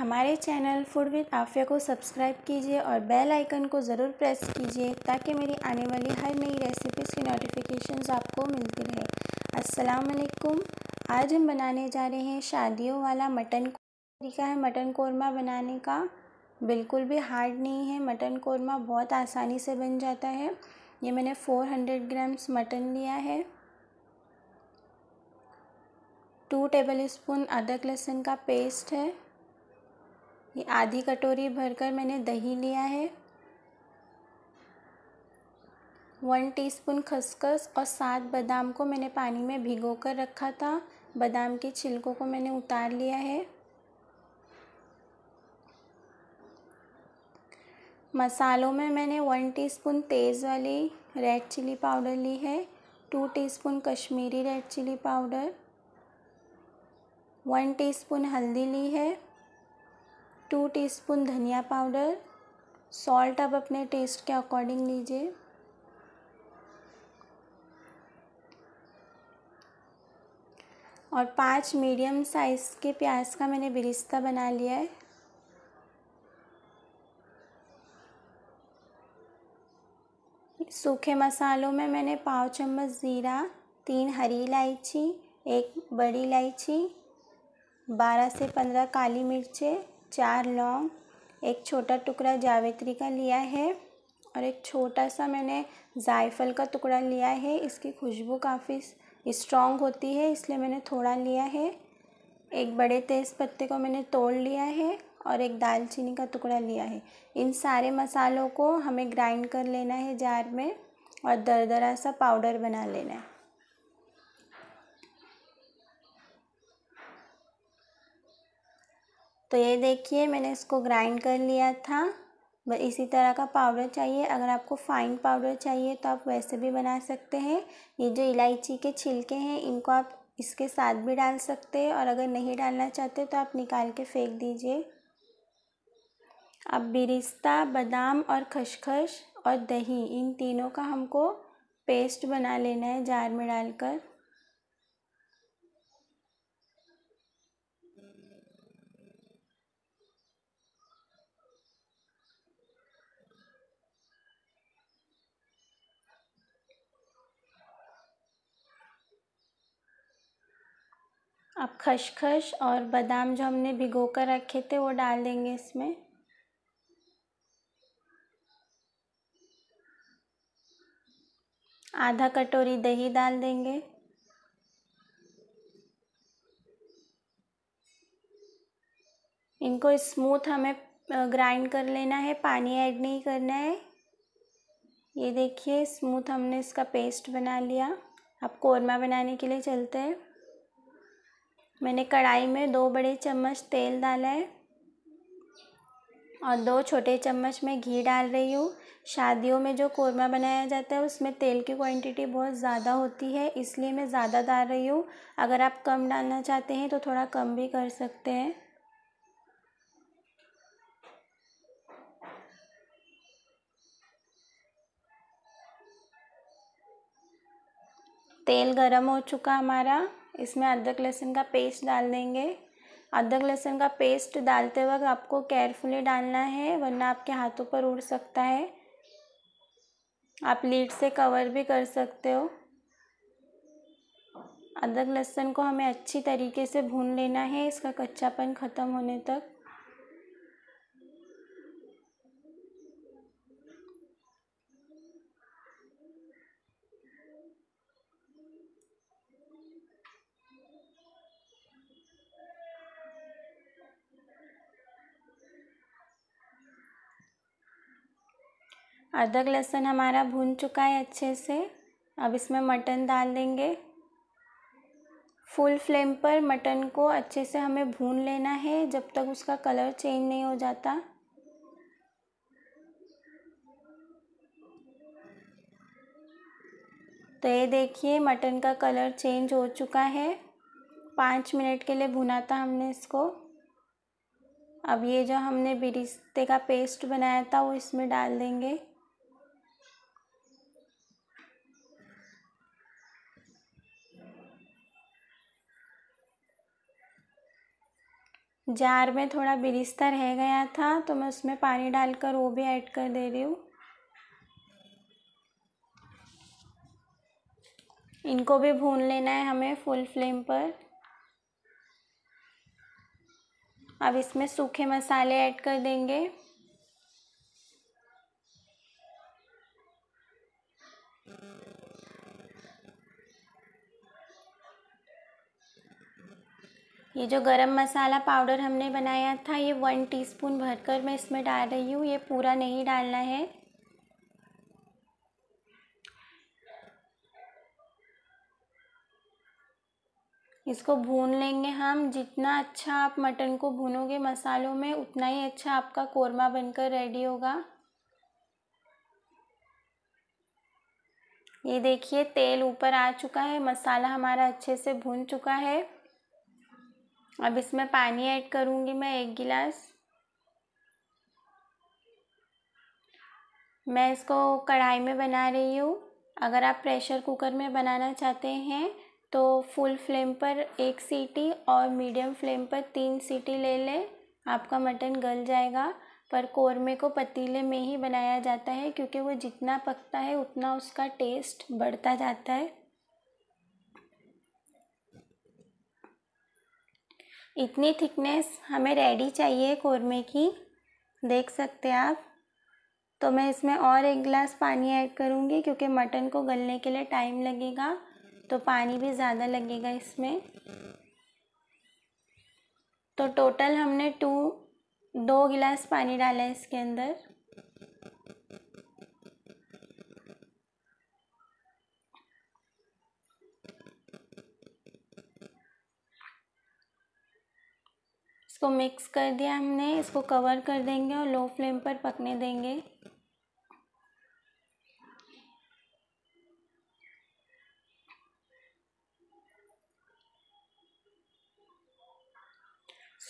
हमारे channel food with आफ़िया को subscribe कीजिए और बेल आइकन को ज़रूर प्रेस कीजिए ताकि मेरी आने वाली हर नई रेसिपीज़ की नोटिफिकेशंस आपको मिलती रहे अस्सलाम वालेकुम आज हम बनाने जा रहे हैं शादियों वाला मटन तरीका है मटन कोरमा बनाने का बिल्कुल भी हार्ड नहीं है मटन कोरमा बहुत आसानी से बन जाता है ये मैंने फ़ोर हंड्रेड ग्राम्स मटन लिया है टू टेबल स्पून अदरक लहसुन का पेस्ट है ये आधी कटोरी भरकर मैंने दही लिया है वन टीस्पून खसखस और सात बादाम को मैंने पानी में भिगो कर रखा था बादाम के छिलकों को मैंने उतार लिया है मसालों में मैंने वन टीस्पून तेज़ वाली रेड चिली पाउडर ली है two teaspoon Kashmiri red chilli powder one teaspoon हल्दी ली है टू टीस्पून धनिया पाउडर सॉल्ट आप अपने टेस्ट के अकॉर्डिंग लीजिए और पांच मीडियम साइज़ के प्याज का मैंने बिरिस्ता बना लिया है सूखे मसालों में मैंने पाव चम्मच ज़ीरा तीन हरी इलायची एक बड़ी इलायची बारह से पंद्रह काली मिर्चें चार लौंग एक छोटा टुकड़ा जावित्री का लिया है और एक छोटा सा मैंने जायफल का टुकड़ा लिया है इसकी खुशबू काफ़ी स्ट्रॉन्ग होती है इसलिए मैंने थोड़ा लिया है एक बड़े तेज़ पत्ते को मैंने तोड़ लिया है और एक दालचीनी का टुकड़ा लिया है इन सारे मसालों को हमें ग्राइंड कर लेना है जार में और दरदरा सा पाउडर बना लेना है तो ये देखिए मैंने इसको ग्राइंड कर लिया था इसी तरह का पाउडर चाहिए अगर आपको फाइन पाउडर चाहिए तो आप वैसे भी बना सकते हैं ये जो इलायची के छिलके हैं इनको आप इसके साथ भी डाल सकते हैं और अगर नहीं डालना चाहते तो आप निकाल के फेंक दीजिए अब बिरिस्ता बादाम और खसखस और दही इन तीनों का हमको पेस्ट बना लेना है जार में डालकर अब खशखश और बादाम जो हमने भिगो कर रखे थे वो डाल देंगे इसमें आधा कटोरी दही डाल देंगे इनको स्मूथ हमें ग्राइंड कर लेना है पानी ऐड नहीं करना है ये देखिए स्मूथ हमने इसका पेस्ट बना लिया अब कोरमा बनाने के लिए चलते हैं मैंने कढ़ाई में दो बड़े चम्मच तेल डाला है और दो छोटे चम्मच में घी डाल रही हूँ शादियों में जो कौरमा बनाया जाता है उसमें तेल की क्वांटिटी बहुत ज़्यादा होती है इसलिए मैं ज़्यादा डाल रही हूँ अगर आप कम डालना चाहते हैं तो थोड़ा कम भी कर सकते हैं तेल गरम हो चुका हमारा इसमें अदरक लहसुन का पेस्ट डाल देंगे अदरक लहसुन का पेस्ट डालते वक्त आपको केयरफुली डालना है वरना आपके हाथों पर उड़ सकता है आप लीड से कवर भी कर सकते हो अदरक लहसुन को हमें अच्छी तरीके से भून लेना है इसका कच्चापन ख़त्म होने तक अदरक लहसुन हमारा भून चुका है अच्छे से अब इसमें मटन डाल देंगे फुल फ्लेम पर मटन को अच्छे से हमें भून लेना है जब तक उसका कलर चेंज नहीं हो जाता तो ये देखिए मटन का कलर चेंज हो चुका है पाँच मिनट के लिए भुना था हमने इसको अब ये जो हमने बिरिस्ते का पेस्ट बनाया था वो इसमें डाल देंगे जार में थोड़ा बिरिस्ता रह गया था तो मैं उसमें पानी डालकर वो भी ऐड कर दे रही हूँ इनको भी भून लेना है हमें फुल फ्लेम पर अब इसमें सूखे मसाले ऐड कर देंगे ये जो गरम मसाला पाउडर हमने बनाया था ये वन टीस्पून भरकर मैं इसमें डाल रही हूँ ये पूरा नहीं डालना है इसको भून लेंगे हम जितना अच्छा आप मटन को भूनोगे मसालों में उतना ही अच्छा आपका कोरमा बनकर रेडी होगा ये देखिए तेल ऊपर आ चुका है मसाला हमारा अच्छे से भून चुका है अब इसमें पानी ऐड करूँगी मैं एक गिलास मैं इसको कढ़ाई में बना रही हूँ अगर आप प्रेशर कुकर में बनाना चाहते हैं तो फुल फ्लेम पर एक सीटी और मीडियम फ्लेम पर तीन सीटी ले लें आपका मटन गल जाएगा पर कौरमे को पतीले में ही बनाया जाता है क्योंकि वो जितना पकता है उतना उसका टेस्ट बढ़ता जाता है इतनी थिकनेस हमें रेडी चाहिए कौरमे की देख सकते हैं आप तो मैं इसमें और एक गिलास पानी ऐड करूँगी क्योंकि मटन को गलने के लिए टाइम लगेगा तो पानी भी ज़्यादा लगेगा इसमें तो टोटल हमने टू दो गिलास पानी डाला है इसके अंदर इसको मिक्स कर दिया हमने इसको कवर कर देंगे और लो फ्लेम पर पकने देंगे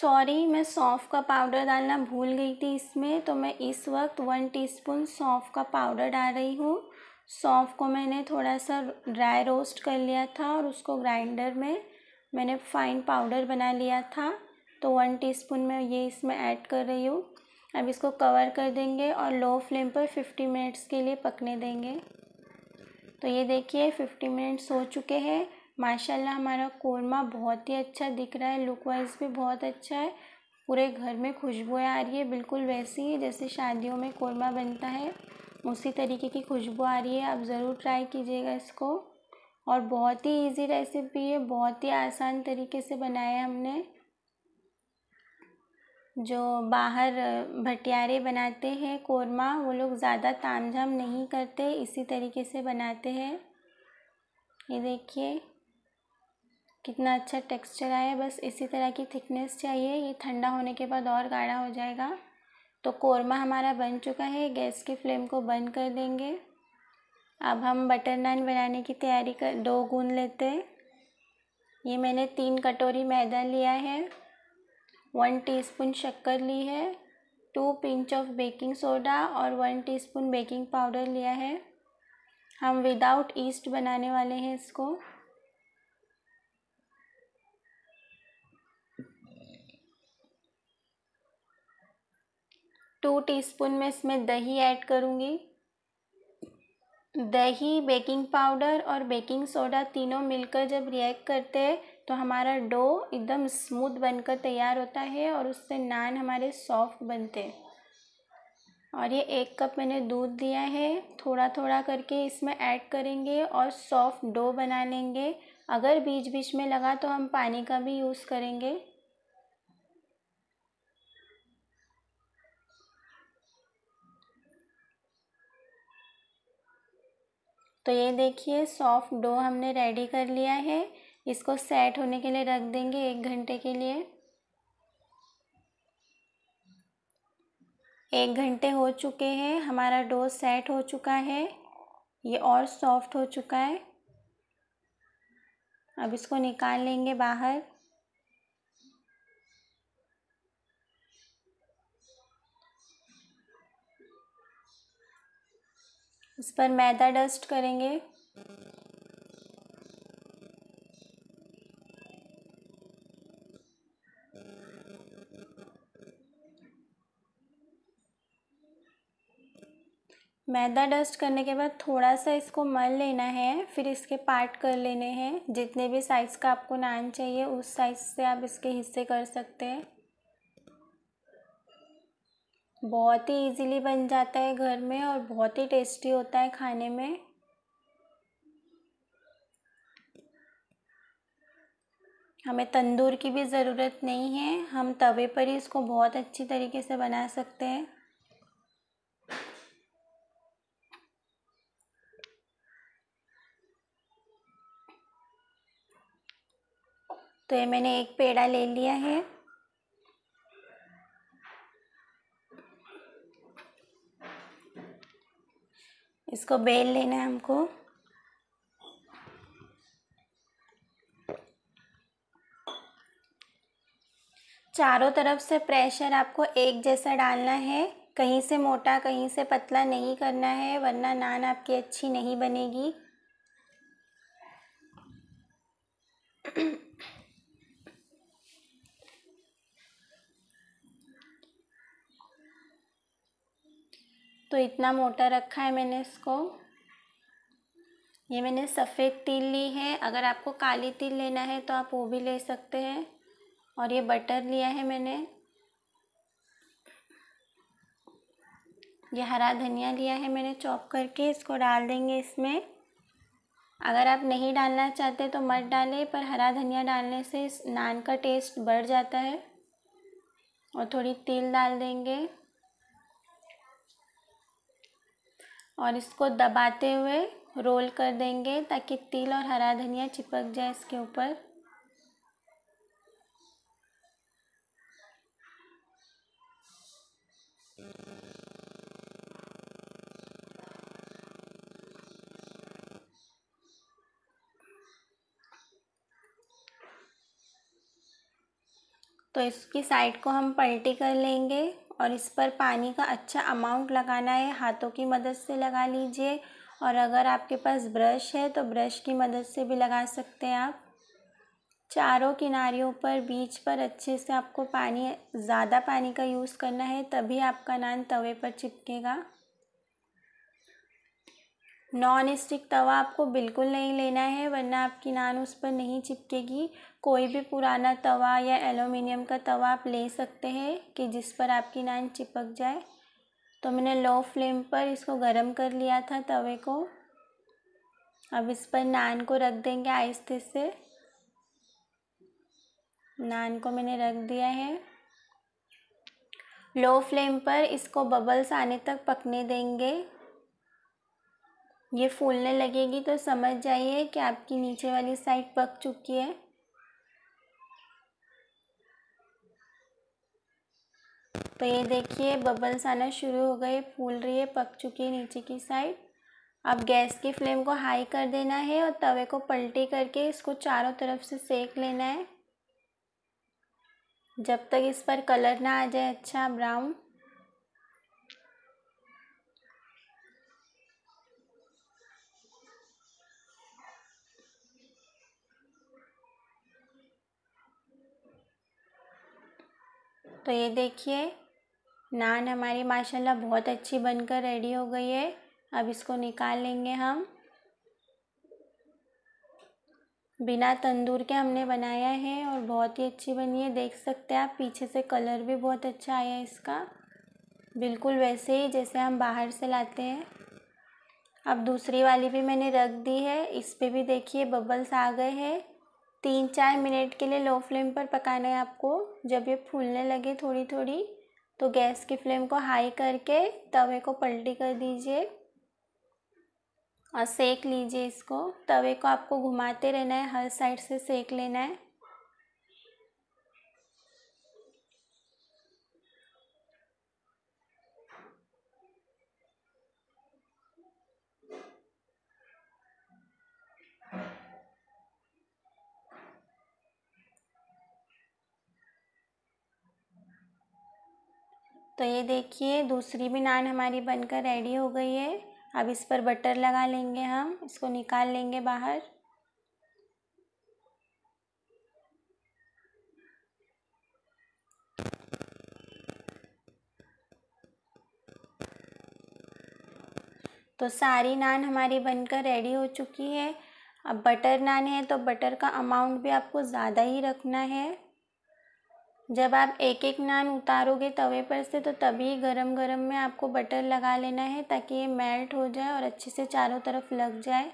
सॉरी मैं सौंफ का पाउडर डालना भूल गई थी इसमें तो मैं इस वक्त वन टीस्पून सौंफ का पाउडर डाल रही हूँ सौंफ को मैंने थोड़ा सा ड्राई रोस्ट कर लिया था और उसको ग्राइंडर में मैंने फाइन पाउडर बना लिया था तो वन टीस्पून मैं ये इसमें ऐड कर रही हूँ अब इसको कवर कर देंगे और लो फ्लेम पर फिफ्टी मिनट्स के लिए पकने देंगे तो ये देखिए फिफ्टी मिनट्स हो चुके हैं माशाल्लाह हमारा कोरमा बहुत ही अच्छा दिख रहा है लुक वाइज भी बहुत अच्छा है पूरे घर में खुशबुएँ आ रही है बिल्कुल वैसी ही जैसे शादियों में कोरमा बनता है उसी तरीके की खुशबू आ रही है आप ज़रूर ट्राई कीजिएगा इसको और बहुत ही इजी रेसिपी है बहुत ही आसान तरीके से बनाया हमने जो बाहर भटियारे बनाते हैं कोरमा वो लोग ज़्यादा ताम झाम नहीं करते इसी तरीके से बनाते हैं ये देखिए कितना अच्छा टेक्सचर आया बस इसी तरह की थिकनेस चाहिए ये ठंडा होने के बाद और गाढ़ा हो जाएगा तो कोरमा हमारा बन चुका है गैस की फ्लेम को बंद कर देंगे अब हम बटर नान बनाने की तैयारी कर दो गून लेते हैं ये मैंने तीन कटोरी मैदा लिया है वन टीस्पून शक्कर ली है two pinch of baking soda और वन टीस्पून बेकिंग पाउडर लिया है हम विदाउट ईस्ट बनाने वाले हैं इसको टू टीस्पून में इसमें दही ऐड करूँगी दही बेकिंग पाउडर और बेकिंग सोडा तीनों मिलकर जब रिएक्ट करते हैं तो हमारा डो एकदम स्मूथ बनकर तैयार होता है और उससे नान हमारे सॉफ्ट बनते हैं और ये एक कप मैंने दूध दिया है थोड़ा थोड़ा करके इसमें ऐड करेंगे और सॉफ्ट डो बना लेंगे अगर बीच बीच में लगा तो हम पानी का भी यूज़ करेंगे तो ये देखिए सॉफ्ट डो हमने रेडी कर लिया है इसको सेट होने के लिए रख देंगे एक घंटे के लिए एक घंटे हो चुके हैं हमारा डो सेट हो चुका है ये और सॉफ्ट हो चुका है अब इसको निकाल लेंगे बाहर इस पर मैदा डस्ट करेंगे मैदा डस्ट करने के बाद थोड़ा सा इसको मल लेना है फिर इसके पार्ट कर लेने हैं जितने भी साइज़ का आपको नान चाहिए उस साइज़ से आप इसके हिस्से कर सकते हैं बहुत ही इजीली बन जाता है घर में और बहुत ही टेस्टी होता है खाने में हमें तंदूर की भी ज़रूरत नहीं है हम तवे पर ही इसको बहुत अच्छी तरीके से बना सकते हैं तो ये मैंने एक पेड़ा ले लिया है इसको बेल लेना है हमको चारों तरफ से प्रेशर आपको एक जैसा डालना है कहीं से मोटा कहीं से पतला नहीं करना है वरना नान आपकी अच्छी नहीं बनेगी तो इतना मोटा रखा है मैंने इसको ये मैंने सफ़ेद तिल ली है अगर आपको काली तिल लेना है तो आप वो भी ले सकते हैं और ये बटर लिया है मैंने ये हरा धनिया लिया है मैंने चॉप करके इसको डाल देंगे इसमें अगर आप नहीं डालना चाहते तो मत डालें पर हरा धनिया डालने से इस नान का टेस्ट बढ़ जाता है और थोड़ी तिल डाल देंगे और इसको दबाते हुए रोल कर देंगे ताकि तिल और हरा धनिया चिपक जाए इसके ऊपर तो इसकी साइड को हम पलटी कर लेंगे और इस पर पानी का अच्छा अमाउंट लगाना है हाथों की मदद से लगा लीजिए और अगर आपके पास ब्रश है तो ब्रश की मदद से भी लगा सकते हैं आप चारों किनारियों पर बीच पर अच्छे से आपको पानी ज़्यादा पानी का यूज़ करना है तभी आपका नान तवे पर चिपकेगा नॉन स्टिक तवा आपको बिल्कुल नहीं लेना है वरना आपकी नान उस पर नहीं चिपकेगी कोई भी पुराना तवा या एलुमिनियम का तवा आप ले सकते हैं कि जिस पर आपकी नान चिपक जाए तो मैंने लो फ्लेम पर इसको गर्म कर लिया था तवे को अब इस पर नान को रख देंगे आहिस्ते से नान को मैंने रख दिया है लो फ्लेम पर इसको बबल्स आने तक पकने देंगे ये फूलने लगेगी तो समझ जाइए कि आपकी नीचे वाली साइड पक चुकी है तो ये देखिए बबल्स आना शुरू हो गए फूल रही है पक चुकी है नीचे की साइड अब गैस की फ्लेम को हाई कर देना है और तवे को पलटी करके इसको चारों तरफ से सेक लेना है जब तक इस पर कलर ना आ जाए अच्छा ब्राउन तो ये देखिए नान हमारी माशाल्लाह बहुत अच्छी बनकर रेडी हो गई है अब इसको निकाल लेंगे हम बिना तंदूर के हमने बनाया है और बहुत ही अच्छी बनी है देख सकते हैं आप पीछे से कलर भी बहुत अच्छा आया है इसका बिल्कुल वैसे ही जैसे हम बाहर से लाते हैं अब दूसरी वाली भी मैंने रख दी है इस पर भी देखिए बबल्स आ गए हैं तीन चार मिनट के लिए लो फ्लेम पर पकाना है आपको जब ये फूलने लगे थोड़ी थोड़ी तो गैस की फ्लेम को हाई करके तवे को पलटी कर दीजिए और सेक लीजिए इसको तवे को आपको घुमाते रहना है हर साइड से सेक लेना है तो ये देखिए दूसरी भी नान हमारी बनकर रेडी हो गई है अब इस पर बटर लगा लेंगे हम इसको निकाल लेंगे बाहर तो सारी नान हमारी बनकर रेडी हो चुकी है अब बटर नान है तो बटर का अमाउंट भी आपको ज़्यादा ही रखना है जब आप एक एक नान उतारोगे तवे पर से तो तभी गरम गरम में आपको बटर लगा लेना है ताकि ये मेल्ट हो जाए और अच्छे से चारों तरफ लग जाए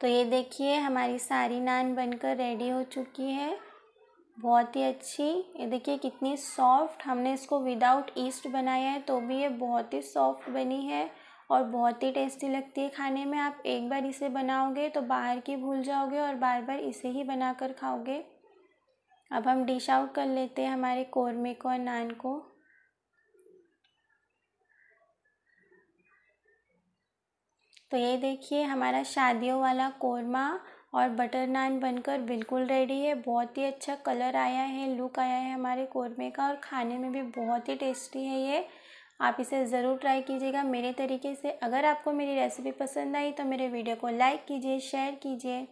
तो ये देखिए हमारी सारी नान बनकर रेडी हो चुकी है बहुत ही अच्छी ये देखिए कितनी सॉफ्ट हमने इसको विदाउट ईस्ट बनाया है तो भी ये बहुत ही सॉफ्ट बनी है और बहुत ही टेस्टी लगती है खाने में आप एक बार इसे बनाओगे तो बाहर की भूल जाओगे और बार बार इसे ही बना कर खाओगे अब हम डिश आउट कर लेते हैं हमारे कौरमे को और नान को तो ये देखिए हमारा शादियों वाला कौरमा और बटर नान बनकर बिल्कुल रेडी है बहुत ही अच्छा कलर आया है लुक आया है हमारे कौरमे का और खाने में भी बहुत ही टेस्टी है ये आप इसे ज़रूर ट्राई कीजिएगा मेरे तरीके से अगर आपको मेरी रेसिपी पसंद आई तो मेरे वीडियो को लाइक कीजिए शेयर कीजिए